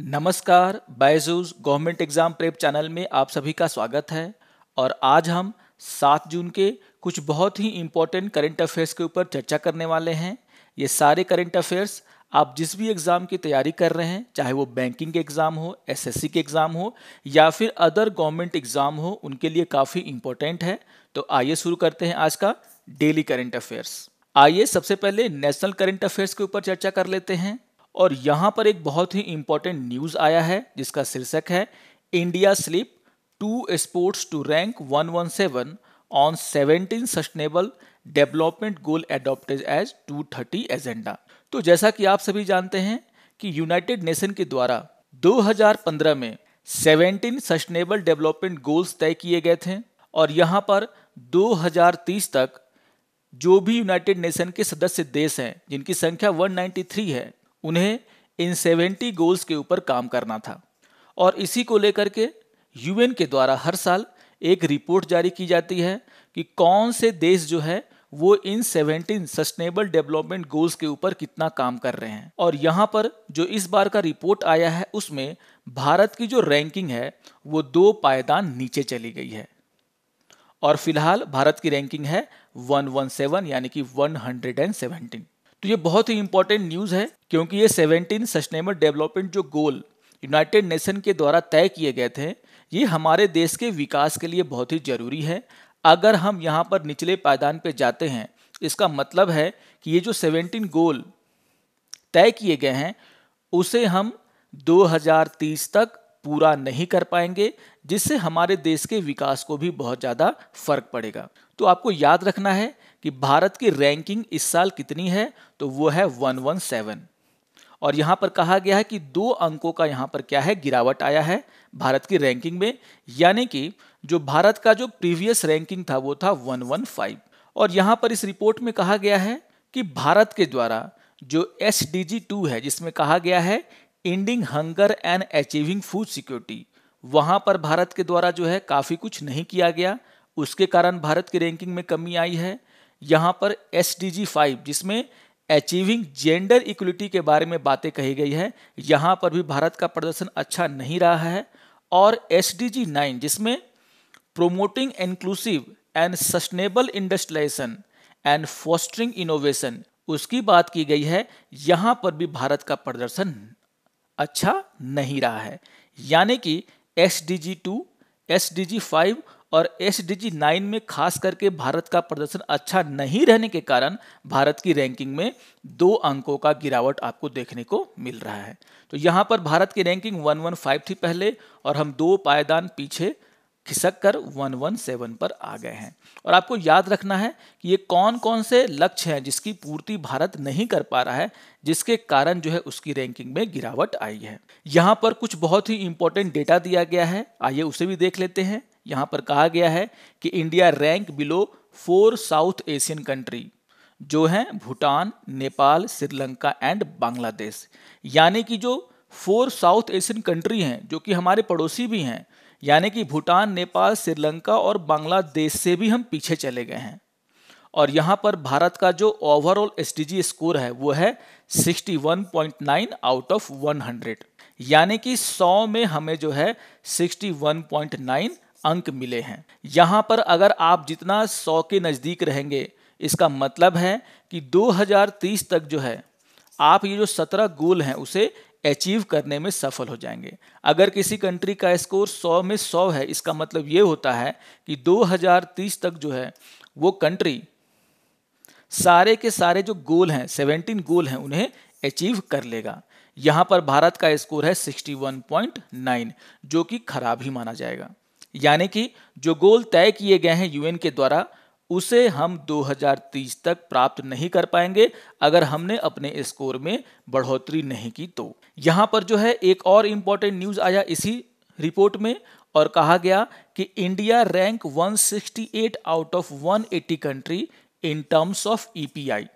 नमस्कार Byju's government exam prep channel में आप सभी का स्वागत है और आज हम 7 जून के कुछ बहुत ही इम्पोर्टेंट करंट अफेयर्स के ऊपर चर्चा करने वाले हैं ये सारे करंट अफेयर्स आप जिस भी एग्ज़ाम की तैयारी कर रहे हैं चाहे वो बैंकिंग के एग्ज़ाम हो एसएससी के एग्ज़ाम हो या फिर अदर गवर्नमेंट एग्ज़ाम हो उनके लिए काफ़ी इम्पोर्टेंट है तो आइए शुरू करते हैं आज का डेली करंट अफेयर्स आइए सबसे पहले नेशनल करंट अफेयर्स के ऊपर चर्चा कर लेते हैं और यहां पर एक बहुत ही इंपॉर्टेंट न्यूज आया है जिसका शीर्षक है India slip two sports to rank 117 on seventeen sustainable development goal adopted as two thirty agenda तो जैसा कि आप सभी जानते हैं कि यूनाइटेड नेशन के द्वारा 2015 में 17 सस्टेनेबल डेवलपमेंट गोल्स तय किए गए थे और यहाँ पर 2030 तक जो भी यूनाइटेड नेशन के सदस्य देश हैं जिनकी संख्या 193 है उन्हें इन 70 गोल्स के ऊपर काम करना था और इसी को लेकर के यूएन के द्वारा हर साल एक रिपोर्ट जारी की जाती है कि कौन से देश जो है वो इन 17 सस्टेनेबल डेवलपमेंट गोल्स के ऊपर कितना काम कर रहे हैं और यहाँ पर जो इस बार का रिपोर्ट आया है उसमें भारत की जो रैंकिंग है वो दो पायदान नीचे चली गई है और फिलहाल भारत की रैंकिंग है 117 यानी कि 117 तो ये बहुत ही इंपॉर्टेंट न्यूज है क्योंकि ये 17 सस्टेनेबल डेवलपमेंट जो गोल यूनाइटेड नेशन के द्वारा तय किए गए थे ये हमारे देश के विकास के लिए बहुत ही ज़रूरी है अगर हम यहाँ पर निचले पायदान पर जाते हैं इसका मतलब है कि ये जो 17 गोल तय किए गए हैं उसे हम 2030 तक पूरा नहीं कर पाएंगे जिससे हमारे देश के विकास को भी बहुत ज़्यादा फर्क पड़ेगा तो आपको याद रखना है कि भारत की रैंकिंग इस साल कितनी है तो वो है 117 और यहां पर कहा गया है कि दो अंकों का यहां पर क्या है गिरावट आया है भारत की रैंकिंग में यानी कि जो भारत का जो प्रीवियस रैंकिंग था वो था 115 और यहां पर इस रिपोर्ट में कहा गया है कि भारत के द्वारा जो एस डी टू है जिसमें कहा गया है ending hunger and achieving food security वहां पर भारत के द्वारा जो है काफ़ी कुछ नहीं किया गया उसके कारण भारत की रैंकिंग में कमी आई है यहां पर एस डी जी फाइव जिसमें अचीविंग जेंडर इक्वलिटी के बारे में बातें कही गई है यहाँ पर भी भारत का प्रदर्शन अच्छा नहीं रहा है और एस डी जी नाइन जिसमें promoting inclusive and sustainable industrialisation and fostering innovation उसकी बात की गई है यहाँ पर भी भारत का प्रदर्शन अच्छा नहीं रहा है यानी कि S D G two S D G five और एस डी नाइन में खास करके भारत का प्रदर्शन अच्छा नहीं रहने के कारण भारत की रैंकिंग में दो अंकों का गिरावट आपको देखने को मिल रहा है तो यहाँ पर भारत की रैंकिंग 115 थी पहले और हम दो पायदान पीछे खिसक कर 117 पर आ गए हैं और आपको याद रखना है कि ये कौन कौन से लक्ष्य हैं जिसकी पूर्ति भारत नहीं कर पा रहा है जिसके कारण जो है उसकी रैंकिंग में गिरावट आई है यहाँ पर कुछ बहुत ही इंपॉर्टेंट डेटा दिया गया है आइए उसे भी देख लेते हैं यहाँ पर कहा गया है कि India rank below four South Asian country जो हैं भूटान नेपाल श्रीलंका एंड बांग्लादेश यानी कि जो फोर साउथ एशियन कंट्री हैं जो कि हमारे पड़ोसी भी हैं यानी कि भूटान नेपाल श्रीलंका और बांग्लादेश से भी हम पीछे चले गए हैं और यहाँ पर भारत का जो ओवरऑल एस स्कोर है वो है 61.9 आउट ऑफ 100 यानी कि 100 में हमें जो है नाइन अंक मिले हैं यहाँ पर अगर आप जितना सौ के नज़दीक रहेंगे इसका मतलब है कि 2030 तक जो है आप ये जो 17 गोल हैं उसे अचीव करने में सफल हो जाएंगे अगर किसी कंट्री का स्कोर 100 में 100 है इसका मतलब ये होता है कि 2030 तक जो है वो कंट्री सारे के सारे जो गोल हैं 17 गोल हैं उन्हें अचीव कर लेगा यहाँ पर भारत का स्कोर है 61.9 जो कि खराब ही माना जाएगा यानी कि जो गोल तय किए गए हैं यूएन के द्वारा उसे हम 2030 तक प्राप्त नहीं कर पाएंगे अगर हमने अपने स्कोर में बढ़ोतरी नहीं की तो यहां पर जो है एक और इंपॉर्टेंट न्यूज़ आया इसी रिपोर्ट में और कहा गया कि India rank 168 out of 180 country in terms of EPI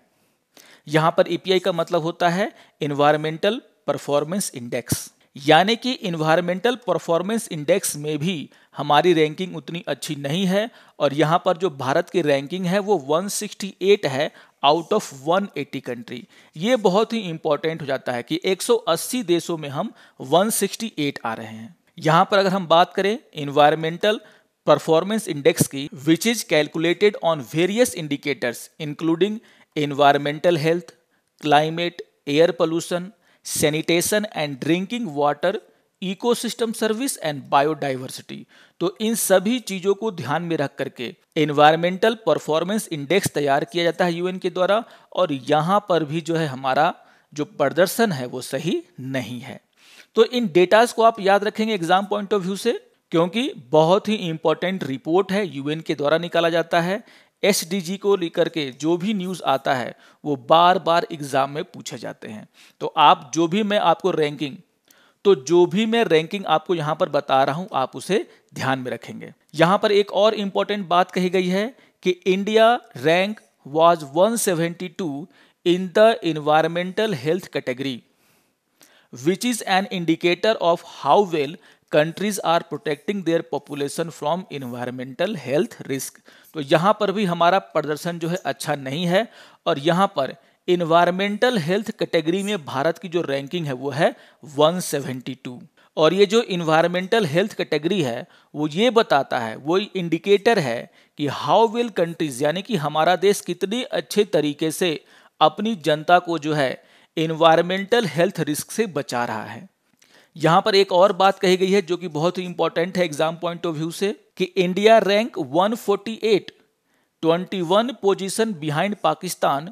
यहां पर ईपीआई e का मतलब होता है इन्वायरमेंटल परफॉर्मेंस इंडेक्स यानी कि इन्वायरमेंटल परफॉर्मेंस इंडेक्स में भी हमारी रैंकिंग उतनी अच्छी नहीं है और यहाँ पर जो भारत की रैंकिंग है वो 168 है आउट ऑफ 180 कंट्री ये बहुत ही इंपॉर्टेंट हो जाता है कि 180 देशों में हम 168 आ रहे हैं यहाँ पर अगर हम बात करें इन्वायरमेंटल परफॉर्मेंस इंडेक्स की which is calculated on various indicators including environmental health climate air pollution sanitation and drinking water ecosystem service and biodiversity तो इन सभी चीजों को ध्यान में रख करके एनवायरमेंटल परफॉर्मेंस इंडेक्स तैयार किया जाता है यूएन के द्वारा और यहाँ पर भी जो है हमारा जो प्रदर्शन है वो सही नहीं है तो इन डेटास को आप याद रखेंगे एग्जाम पॉइंट ऑफ व्यू से क्योंकि बहुत ही इंपॉर्टेंट रिपोर्ट है यूएन के द्वारा निकाला जाता है एस को लेकर के जो भी न्यूज़ आता है वो बार बार एग्जाम में पूछे जाते हैं तो आप जो भी मैं आपको रैंकिंग तो जो भी मैं रैंकिंग आपको यहां पर बता रहा हूं आप उसे ध्यान में रखेंगे यहां पर एक और इंपॉर्टेंट बात कही गई है कि India rank was 172 in the environmental health category which is an indicator of how well countries are protecting their population from environmental health risk तो यहां पर भी हमारा प्रदर्शन जो है अच्छा नहीं है और यहां पर इन्वायरमेंटल हेल्थ कैटेगरी में भारत की जो रैंकिंग है वो है 172 और ये जो इन्वायरमेंटल हेल्थ कैटेगरी है वो ये बताता है वो इंडिकेटर है कि हाउ विल कंट्रीज यानी कि हमारा देश कितने अच्छे तरीके से अपनी जनता को जो है इन्वायरमेंटल हेल्थ रिस्क से बचा रहा है यहाँ पर एक और बात कही गई है जो कि बहुत ही इंपॉर्टेंट है एग्जाम पॉइंट ऑफ व्यू से कि India rank 148 21 position behind Pakistan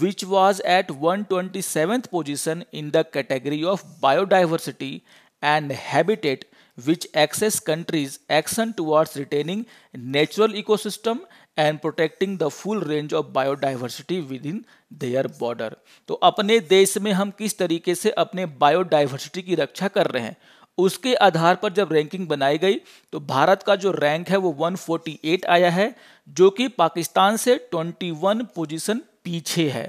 which was at 127th position in the category of biodiversity and habitat which access countries action towards retaining natural ecosystem and protecting the full range of biodiversity within their border to apne desh mein hum kis tarike se apne biodiversity ki raksha kar rahe hain उसके आधार पर जब ranking बनाई गई तो भारत का जो rank है वो 148 आया है जो कि पाकिस्तान से 21 पोजीशन पीछे है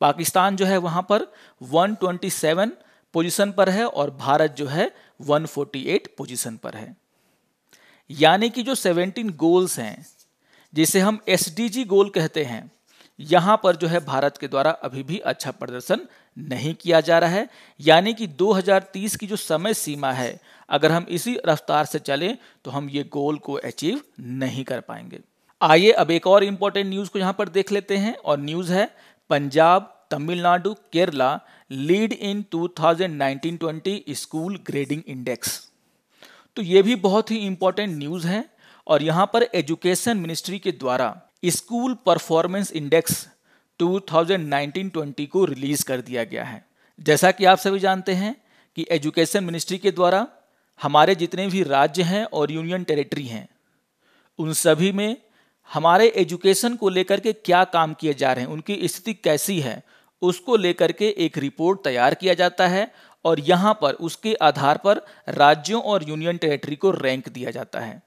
पाकिस्तान जो है वहां पर 127 पोजीशन पर है और भारत जो है 148 पोजीशन पर है यानी कि जो 17 गोल्स हैं जिसे हम एस गोल कहते हैं यहां पर जो है भारत के द्वारा अभी भी अच्छा प्रदर्शन नहीं किया जा रहा है यानी कि 2030 की जो समय सीमा है अगर हम इसी रफ्तार से चलें तो हम ये गोल को अचीव नहीं कर पाएंगे आइए अब एक और इम्पोर्टेंट न्यूज़ को यहाँ पर देख लेते हैं और न्यूज़ है Punjab Tamil Nadu Kerala lead in 2019-20 school grading index तो ये भी बहुत ही इम्पोर्टेंट न्यूज़ है और यहाँ पर एजुकेशन मिनिस्ट्री के द्वारा स्कूल परफॉर्मेंस इंडेक्स 2019-20 को रिलीज कर दिया गया है जैसा कि आप सभी जानते हैं कि एजुकेशन मिनिस्ट्री के द्वारा हमारे जितने भी राज्य हैं और यूनियन टेरिटरी हैं उन सभी में हमारे एजुकेशन को लेकर के क्या काम किए जा रहे हैं उनकी स्थिति कैसी है उसको लेकर के एक रिपोर्ट तैयार किया जाता है और यहाँ पर उसके आधार पर राज्यों और यूनियन टेरेटरी को रैंक दिया जाता है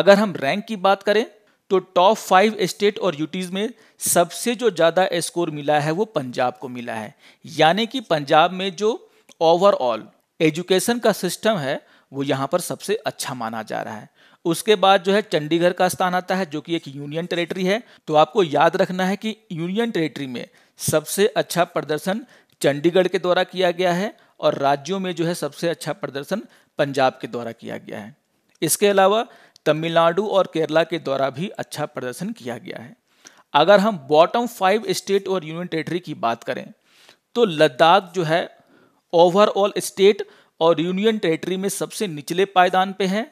अगर हम रैंक की बात करें तो टॉप फाइव स्टेट और यूटीज में सबसे जो ज़्यादा स्कोर मिला है वो पंजाब को मिला है यानी कि पंजाब में जो ओवरऑल एजुकेशन का सिस्टम है वो यहाँ पर सबसे अच्छा माना जा रहा है उसके बाद जो है चंडीगढ़ का स्थान आता है जो कि एक यूनियन टेरेटरी है तो आपको याद रखना है कि यूनियन टेरेटरी में सबसे अच्छा प्रदर्शन चंडीगढ़ के द्वारा किया गया है और राज्यों में जो है सबसे अच्छा प्रदर्शन पंजाब के द्वारा किया गया है इसके अलावा तमिलनाडु और केरला के द्वारा भी अच्छा प्रदर्शन किया गया है अगर हम बॉटम फाइव स्टेट और यूनियन टेरेटरी की बात करें तो लद्दाख जो है ओवरऑल स्टेट और यूनियन टेरेटरी में सबसे निचले पायदान पे है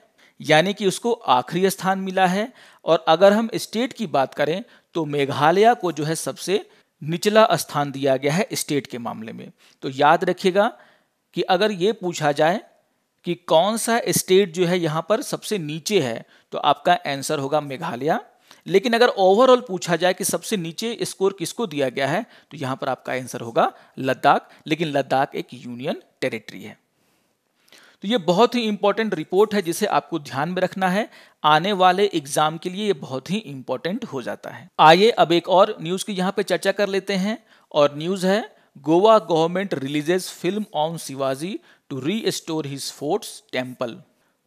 यानी कि उसको आखिरी स्थान मिला है और अगर हम स्टेट की बात करें तो मेघालय को जो है सबसे निचला स्थान दिया गया है स्टेट के मामले में तो याद रखिएगा कि अगर ये पूछा जाए कि कौन सा स्टेट जो है यहाँ पर सबसे नीचे है तो आपका आंसर होगा मेघालय लेकिन अगर ओवरऑल पूछा जाए कि सबसे नीचे स्कोर किसको दिया गया है तो यहाँ पर आपका आंसर होगा लद्दाख लेकिन लद्दाख एक यूनियन टेरिटरी है तो ये बहुत ही इंपॉर्टेंट रिपोर्ट है जिसे आपको ध्यान में रखना है आने वाले एग्जाम के लिए ये बहुत ही इंपॉर्टेंट हो जाता है आइए अब एक और न्यूज की यहाँ पे चर्चा कर लेते हैं और न्यूज है Goa government releases film on Shivaji to restore his forts temple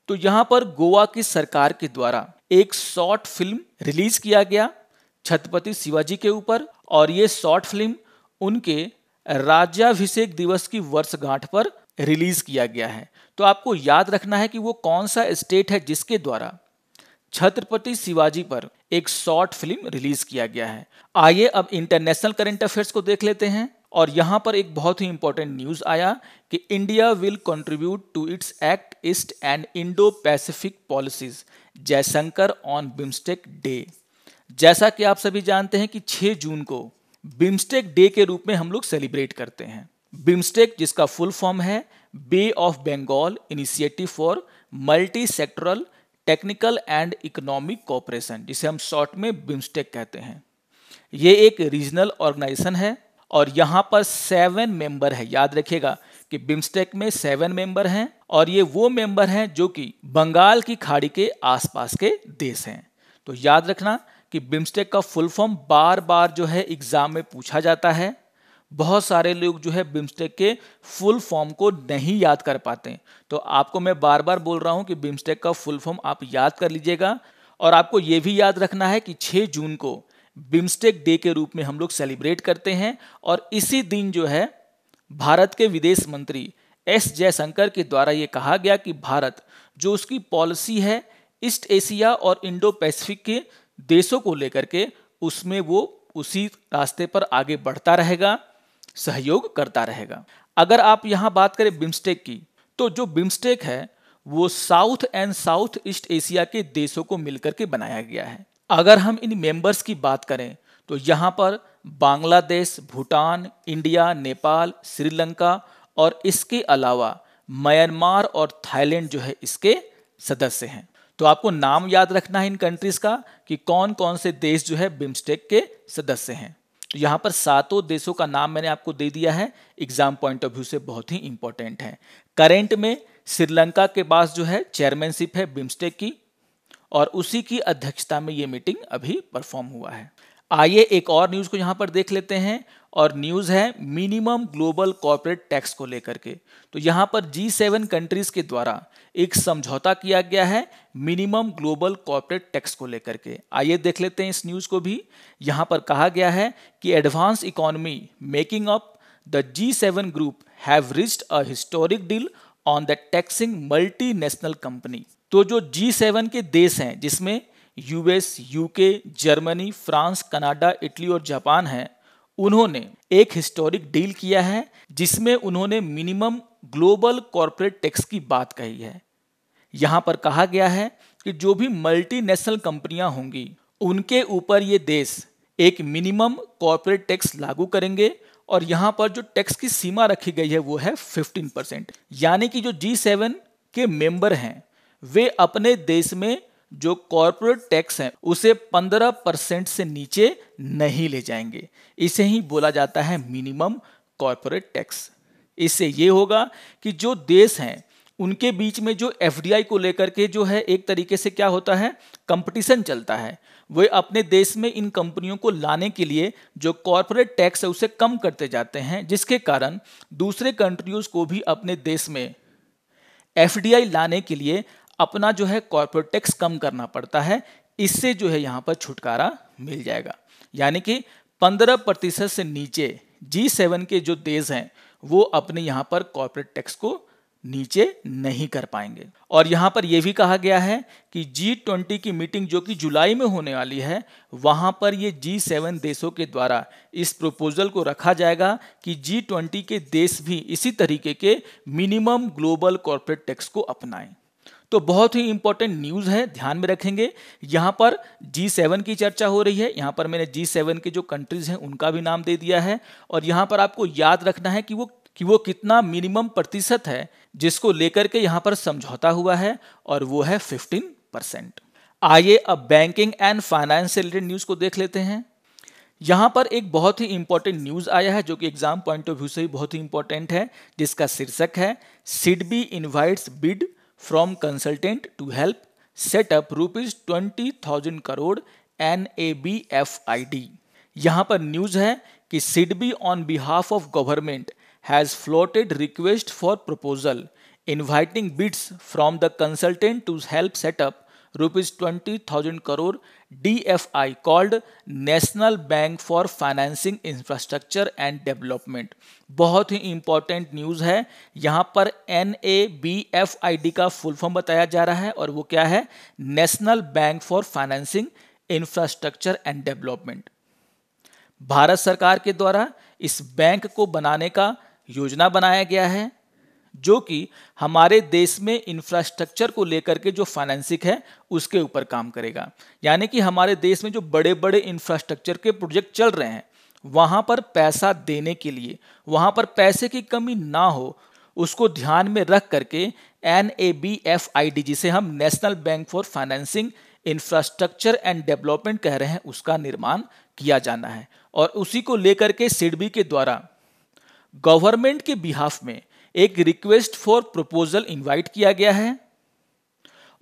तो यहाँ पर गोवा की सरकार के द्वारा एक शॉर्ट फिल्म रिलीज किया गया छत्रपति शिवाजी के ऊपर और ये शॉर्ट फिल्म उनके राज्याभिषेक दिवस की वर्षगांठ पर रिलीज किया गया है तो आपको याद रखना है कि वो कौन सा स्टेट है जिसके द्वारा छत्रपति शिवाजी पर एक शॉर्ट फिल्म रिलीज किया गया है आइए अब इंटरनेशनल करंट अफेयर्स को देख लेते हैं और यहां पर एक बहुत ही इंपॉर्टेंट न्यूज आया कि India will contribute to its act east and Indo Pacific policies Jaishankar on BIMSTEC day जैसा कि आप सभी जानते हैं कि 6 जून को बिम्स्टेक डे के रूप में हम लोग सेलिब्रेट करते हैं बिम्स्टेक जिसका फुल फॉर्म है Bay of Bengal initiative for multi sectoral technical and economic cooperation जिसे हम शॉर्ट में बिम्स्टेक कहते हैं ये एक रीजनल ऑर्गेनाइजेशन है और यहाँ पर सेवन मेंबर है याद रखिएगा कि बिम्स्टेक में सेवन मेंबर हैं और ये वो मेंबर हैं जो कि बंगाल की खाड़ी के आसपास के देश हैं तो याद रखना कि बिम्स्टेक का फुल फॉर्म बार बार जो है एग्जाम में पूछा जाता है बहुत सारे लोग जो है बिम्स्टेक के फुल फॉर्म को नहीं याद कर पाते हैं तो आपको मैं बार बार बोल रहा हूँ कि बिम्स्टेक का फुल फॉर्म आप याद कर लीजिएगा और आपको ये भी याद रखना है कि 6 जून को बिम्स्टेक डे के रूप में हम लोग सेलिब्रेट करते हैं और इसी दिन जो है भारत के विदेश मंत्री एस जयशंकर के द्वारा ये कहा गया कि भारत जो उसकी पॉलिसी है ईस्ट एशिया और इंडो पैसिफिक के देशों को लेकर के उसमें वो उसी रास्ते पर आगे बढ़ता रहेगा सहयोग करता रहेगा अगर आप यहाँ बात करें बिम्स्टेक की तो जो बिम्स्टेक है वो South and South east Asia के देशों को मिलकर के बनाया गया है अगर हम इन मेंबर्स की बात करें तो यहां पर बांग्लादेश भूटान इंडिया नेपाल श्रीलंका और इसके अलावा म्यांमार और थाईलैंड जो है इसके सदस्य हैं तो आपको नाम याद रखना है इन कंट्रीज का कि कौन कौन से देश जो है बिम्स्टेक के सदस्य हैं तो यहाँ पर सातों देशों का नाम मैंने आपको दे दिया है एग्जाम पॉइंट ऑफ व्यू से बहुत ही इंपॉर्टेंट है करेंट में श्रीलंका के पास जो है चेयरमैनशिप है बिम्स्टेक की और उसी की अध्यक्षता में ये मीटिंग अभी परफॉर्म हुआ है आइए एक और न्यूज़ को यहां पर देख लेते हैं और न्यूज़ है मिनिमम ग्लोबल कॉर्पोरेट टैक्स को लेकर के तो यहां पर जी सेवन कंट्रीज़ के द्वारा एक समझौता किया गया है मिनिमम ग्लोबल कॉर्पोरेट टैक्स को लेकर के आइए देख लेते हैं इस न्यूज़ को भी यहां पर कहा गया है कि advance economy making up the G seven group have reached a historic deal on the taxing multi national company तो जो जी सेवन के देश हैं जिसमें US UK Germany France Canada Italy और जापान हैं उन्होंने एक हिस्टोरिक डील किया है जिसमें उन्होंने मिनिमम ग्लोबल कॉरपोरेट टैक्स की बात कही है यहां पर कहा गया है कि जो भी मल्टीनेशनल कंपनियां होंगी उनके ऊपर ये देश एक मिनिमम कॉरपोरेट टैक्स लागू करेंगे और यहां पर जो टैक्स की सीमा रखी गई है वो है 15 परसेंट यानी कि जो जी सेवन के मेंबर हैं वे अपने देश में जो कॉरपोरेट टैक्स है उसे 15 परसेंट से नीचे नहीं ले जाएंगे इसे ही बोला जाता है मिनिमम कॉरपोरेट टैक्स इससे ये होगा कि जो देश हैं उनके बीच में जो एफ को लेकर के जो है एक तरीके से क्या होता है कंपटीशन चलता है वे अपने देश में इन कंपनियों को लाने के लिए जो कॉरपोरेट टैक्स है उसे कम करते जाते हैं जिसके कारण दूसरे कंट्रीज को भी अपने देश में एफ लाने के लिए अपना जो है कॉर्पोरेट टैक्स कम करना पड़ता है इससे जो है यहाँ पर छुटकारा मिल जाएगा यानी कि पंद्रह प्रतिशत से नीचे जी सेवन के जो देश हैं वो अपने यहाँ पर कॉर्पोरेट टैक्स को नीचे नहीं कर पाएंगे और यहाँ पर यह भी कहा गया है कि जी ट्वेंटी की मीटिंग जो कि जुलाई में होने वाली है वहाँ पर ये जी सेवन देशों के द्वारा इस प्रपोजल को रखा जाएगा कि जी ट्वेंटी के देश भी इसी तरीके के मिनिमम ग्लोबल कॉरपोरेट टैक्स को अपनाएं तो बहुत ही इंपॉर्टेंट न्यूज़ है ध्यान में रखेंगे यहां पर जी सेवन की चर्चा हो रही है यहां पर मैंने जी सेवन के जो कंट्रीज़ हैं उनका भी नाम दे दिया है और यहां पर आपको याद रखना है कि वो कि वो कितना मिनिमम प्रतिशत है जिसको लेकर के यहां पर समझौता हुआ है और वो है फिफ्टीन परसेंट आइए अब banking and finance related news को देख लेते हैं यहां पर एक बहुत ही इंपॉर्टेंट न्यूज़ आया है जो कि एग्जाम पॉइंट ऑफ व्यू से भी बहुत ही इंपॉर्टेंट है जिसका शीर्षक है SIDBI invites bid from consultant to help set up rupees 20,000 crore N A B F I D यहाँ पर न्यूज है कि SIDBI on behalf of government has floated request for proposal inviting bids from the consultant to help set up rupees twenty thousand crore DFI called National Bank for Financing Infrastructure and Development बहुत ही important news है यहां पर N A B F I D का full form बताया जा रहा है और वो क्या है national bank for financing infrastructure and development Bharat सरकार के द्वारा इस बैंक को बनाने का योजना बनाया गया है जो कि हमारे देश में इंफ्रास्ट्रक्चर को लेकर के जो फाइनेंसिक है उसके ऊपर काम करेगा यानी कि हमारे देश में जो बड़े बड़े इंफ्रास्ट्रक्चर के प्रोजेक्ट चल रहे हैं वहाँ पर पैसा देने के लिए वहाँ पर पैसे की कमी ना हो उसको ध्यान में रख करके N A B F I D जिसे हम national bank for financing infrastructure and development कह रहे हैं उसका निर्माण किया जाना है और उसी को लेकर के सिडबी के द्वारा गवर्नमेंट के बिहाफ में एक रिक्वेस्ट फॉर प्रपोजल इनवाइट किया गया है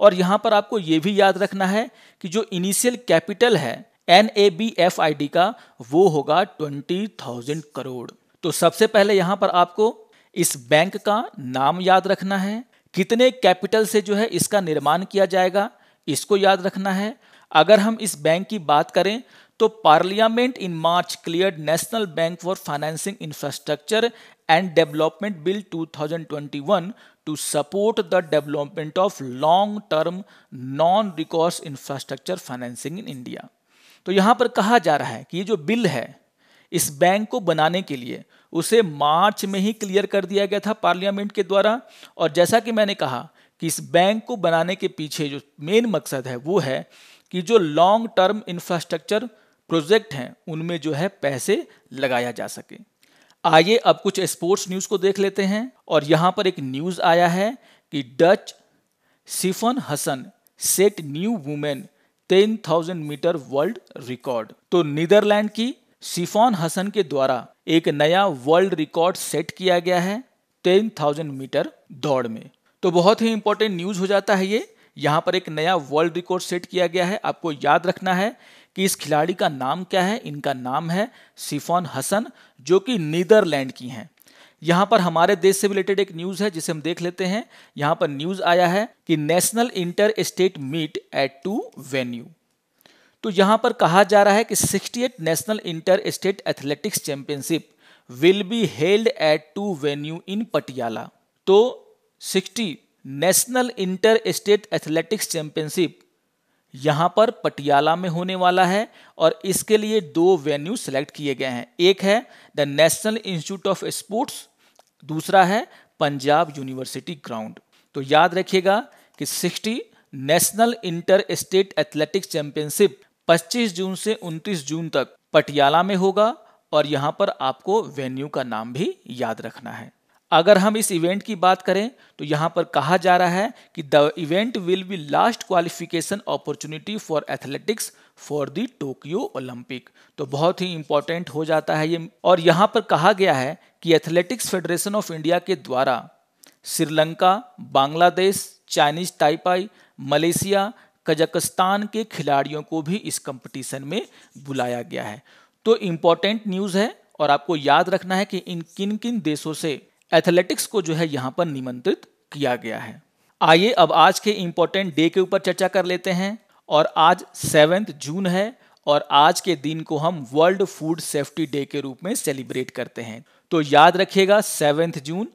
और यहां पर आपको यह भी याद रखना है कि जो इनिशियल कैपिटल है N A B F I D का वो होगा ट्वेंटी थाउजेंड करोड़ तो सबसे पहले यहां पर आपको इस बैंक का नाम याद रखना है कितने कैपिटल से जो है इसका निर्माण किया जाएगा इसको याद रखना है अगर हम इस बैंक की बात करें तो parliament in March clear national bank for financing infrastructure and Development Bill 2021 to support the development of long-term non-recourse infrastructure financing in India. तो यहाँ पर कहा जा रहा है कि ये जो बिल है इस बैंक को बनाने के लिए उसे मार्च में ही क्लियर कर दिया गया था पार्लियामेंट के द्वारा और जैसा कि मैंने कहा कि इस बैंक को बनाने के पीछे जो मेन मकसद है वो है कि जो लॉन्ग टर्म इंफ्रास्ट्रक्चर प्रोजेक्ट हैं उनमें जो है पैसे लगाया जा सके आइए अब कुछ स्पोर्ट्स न्यूज़ को देख लेते हैं और यहां पर एक न्यूज़ आया है कि Dutch Sifan Hassan set new women 10,000 metre world record तो नीदरलैंड की सिफोन हसन के द्वारा एक नया वर्ल्ड रिकॉर्ड सेट किया गया है 10,000 मीटर दौड़ में तो बहुत ही इंपॉर्टेंट न्यूज़ हो जाता है ये यहाँ पर एक नया वर्ल्ड रिकॉर्ड सेट किया गया है आपको याद रखना है कि इस खिलाड़ी का नाम क्या है इनका नाम है सिफोन हसन जो कि नीदरलैंड की हैं यहाँ पर हमारे देश से रिलेटेड एक न्यूज़ है जिसे हम देख लेते हैं यहाँ पर न्यूज़ आया है कि national inter state meet at two venue तो यहाँ पर कहा जा रहा है कि sixty national inter state athletics championship will be held at two venue in Patiala तो 60 national inter state athletics championship यहां पर पटियाला में होने वाला है और इसके लिए दो वेन्यू सेलेक्ट किए गए हैं एक है the national institute of sports दूसरा है पंजाब यूनिवर्सिटी ग्राउंड तो याद रखिएगा कि 60 national inter state athletics championship 25 जून से 29 जून तक पटियाला में होगा और यहाँ पर आपको वेन्यू का नाम भी याद रखना है अगर हम इस इवेंट की बात करें तो यहां पर कहा जा रहा है कि the event will be last qualification opportunity for athletics for the Tokyo Olympic तो बहुत ही इंपॉर्टेंट हो जाता है ये और यहाँ पर कहा गया है कि एथलेटिक्स फेडरेशन ऑफ इंडिया के द्वारा Sri Lanka Bangladesh Chinese Taipei Malaysia Kazakhstan के खिलाड़ियों को भी इस कंपटीशन में बुलाया गया है तो इम्पॉर्टेंट न्यूज़ है और आपको याद रखना है कि इन किन किन देशों से एथलेटिक्स को जो है यहाँ पर निमंत्रित किया गया है आइए अब आज के इम्पोर्टेंट डे के ऊपर चर्चा कर लेते हैं और आज सेवेंथ जून है और आज के दिन को हम वर्ल्ड फूड सेफ्टी डे के रूप में सेलिब्रेट करते हैं तो याद रखिएगा seventh June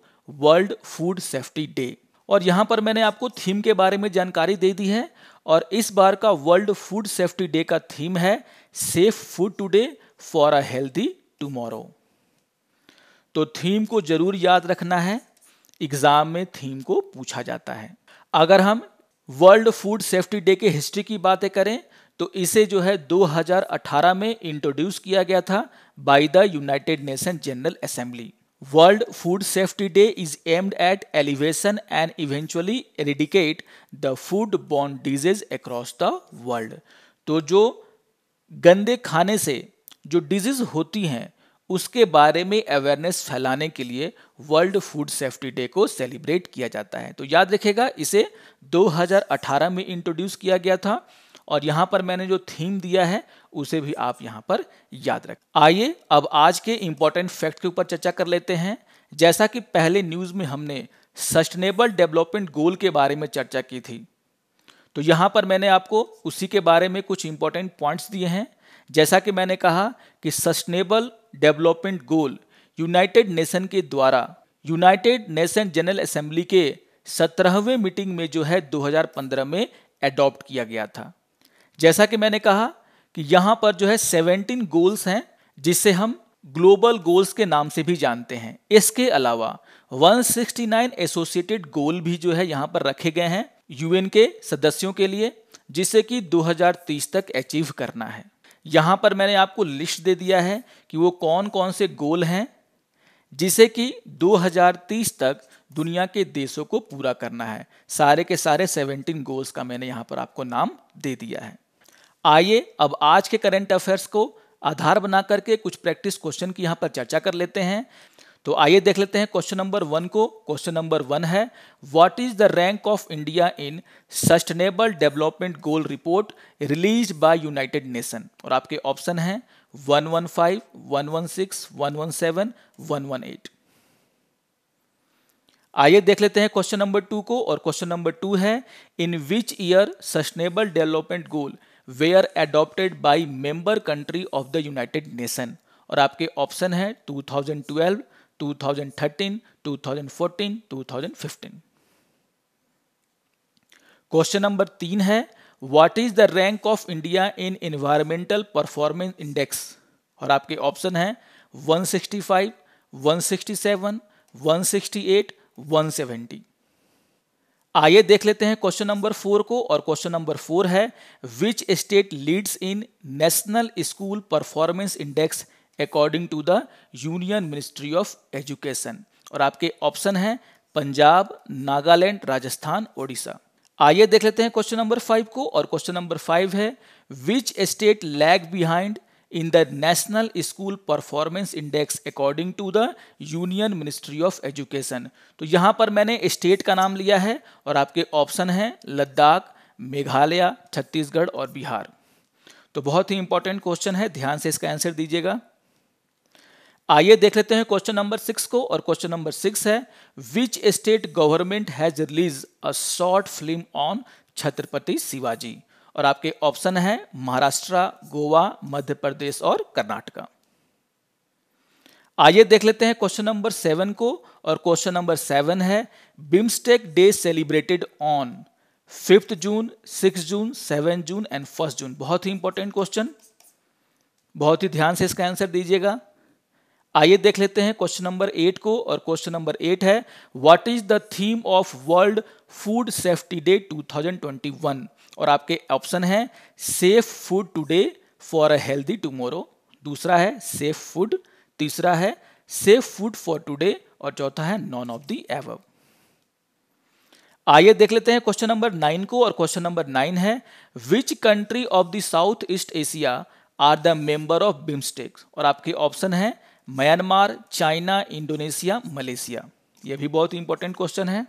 world food safety day और यहाँ पर मैंने आपको थीम के बारे में जानकारी दे दी है और इस बार का वर्ल्ड फूड सेफ्टी डे का थीम है safe food today for a healthy tomorrow तो थीम को जरूर याद रखना है एग्जाम में थीम को पूछा जाता है अगर हम वर्ल्ड फूड सेफ्टी डे के हिस्ट्री की बातें करें तो इसे जो है 2018 में इंट्रोड्यूस किया गया था by the United Nation General Assembly world food safety day is aimed at elevation and eventually eradicate the food borne disease across the world तो जो गंदे खाने से जो डिजीज होती हैं उसके बारे में अवेयरनेस फैलाने के लिए वर्ल्ड फूड सेफ्टी डे को सेलिब्रेट किया जाता है तो याद रखेगा इसे 2018 में इंट्रोड्यूस किया गया था और यहाँ पर मैंने जो थीम दिया है उसे भी आप यहाँ पर याद रख आइए अब आज के इम्पोर्टेंट फैक्ट के ऊपर चर्चा कर लेते हैं जैसा कि पहले न्यूज़ में हमने सस्टेनेबल डेवलपमेंट गोल के बारे में चर्चा की थी तो यहाँ पर मैंने आपको उसी के बारे में कुछ इंपॉर्टेंट पॉइंट्स दिए हैं जैसा कि मैंने कहा कि sustainable development goal United Nation के द्वारा यूनाइटेड नेशन जनरल असेंबली के सत्रहवें मीटिंग में जो है 2015 में एडॉप्ट किया गया था जैसा कि मैंने कहा कि यहाँ पर जो है 17 गोल्स हैं जिसे हम ग्लोबल गोल्स के नाम से भी जानते हैं इसके अलावा 169 एसोसिएटेड गोल भी जो है यहाँ पर रखे गए हैं यूएन के सदस्यों के लिए जिसे कि 2030 तक अचीव करना है यहां पर मैंने आपको लिस्ट दे दिया है कि वो कौन कौन से गोल हैं जिसे कि 2030 तक दुनिया के देशों को पूरा करना है सारे के सारे 17 गोल्स का मैंने यहां पर आपको नाम दे दिया है आइए अब आज के करंट अफेयर्स को आधार बना करके कुछ प्रैक्टिस क्वेश्चन की यहां पर चर्चा कर लेते हैं तो आइए देख लेते हैं क्वेश्चन नंबर वन को क्वेश्चन नंबर वन है what is the rank of India in sustainable development goal report release by United Nation और आपके ऑप्शन है one one one one one five six one seven one one eight आइए देख लेते हैं question number to को और question number two है in which year sustainable development goal are adopted by member country of the United Nation और आपके option है 2012, क्वेश्चन नंबर तीन है what is the rank of India in environmental performance index और आपके option है 165, 167, 168, 170। आइए देख लेते हैं क्वेश्चन नंबर फोर को और क्वेश्चन नंबर फोर है which state leads in national school performance index according to the union ministry of education और आपके ऑप्शन हैं पंजाब नागालैंड राजस्थान ओडिशा आइए देख लेते हैं क्वेश्चन नंबर फाइव को और क्वेश्चन नंबर फाइव है which state lag behind in the national school performance index according to the union ministry of education तो यहां पर मैंने स्टेट का नाम लिया है और आपके ऑप्शन हैं लद्दाख मेघालय छत्तीसगढ़ और बिहार तो बहुत ही इंपॉर्टेंट क्वेश्चन है ध्यान से इसका आंसर दीजिएगा आइए देख लेते हैं क्वेश्चन नंबर सिक्स को और क्वेश्चन नंबर सिक्स है which state government has release a short film on Chhatrapati Shivaji और आपके ऑप्शन है महाराष्ट्र गोवा मध्य प्रदेश और कर्नाटका आइए देख लेते हैं क्वेश्चन नंबर सेवन को और क्वेश्चन नंबर सेवन है BIMSTEC day celebrated on fifth June six June seven June and first June बहुत ही इंपॉर्टेंट क्वेश्चन बहुत ही ध्यान से इसका आंसर दीजिएगा आइए देख लेते हैं क्वेश्चन नंबर एट को और क्वेश्चन नंबर एट है what is the theme of world food safety day 2021 और आपके ऑप्शन है safe food today for a healthy tomorrow दूसरा है सेफ फूड तीसरा है सेफ फूड फॉर टुडे और चौथा है नॉन ऑफ दी एव आइए देख लेते हैं क्वेश्चन नंबर नाइन को और क्वेश्चन नंबर नाइन है which country of the south east Asia are the member of BIMSTEC और आपके ऑप्शन है म्यांमार चाइना इंडोनेशिया मलेशिया ये भी बहुत इंपॉर्टेंट क्वेश्चन है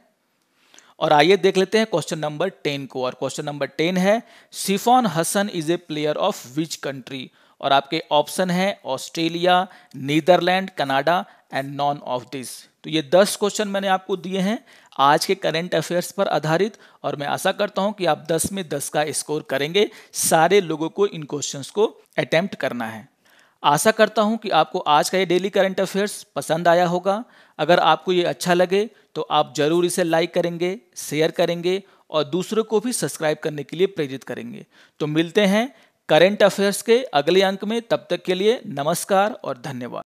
और आइए देख लेते हैं क्वेश्चन नंबर टेन को और क्वेश्चन नंबर टेन है Sifan Hassan is a player of which country और आपके ऑप्शन है Australia Netherlands Canada and none of this तो ये दस क्वेश्चन मैंने आपको दिए हैं आज के करंट अफेयर्स पर आधारित और मैं आशा करता हूं कि आप दस में दस का स्कोर करेंगे सारे लोगों को इन क्वेश्चंस को अटेम्प्ट करना है आशा करता हूं कि आपको आज का ये डेली करंट अफेयर्स पसंद आया होगा अगर आपको ये अच्छा लगे तो आप ज़रूर इसे लाइक करेंगे शेयर करेंगे और दूसरों को भी सब्सक्राइब करने के लिए प्रेरित करेंगे तो मिलते हैं करंट अफेयर्स के अगले अंक में तब तक के लिए नमस्कार और धन्यवाद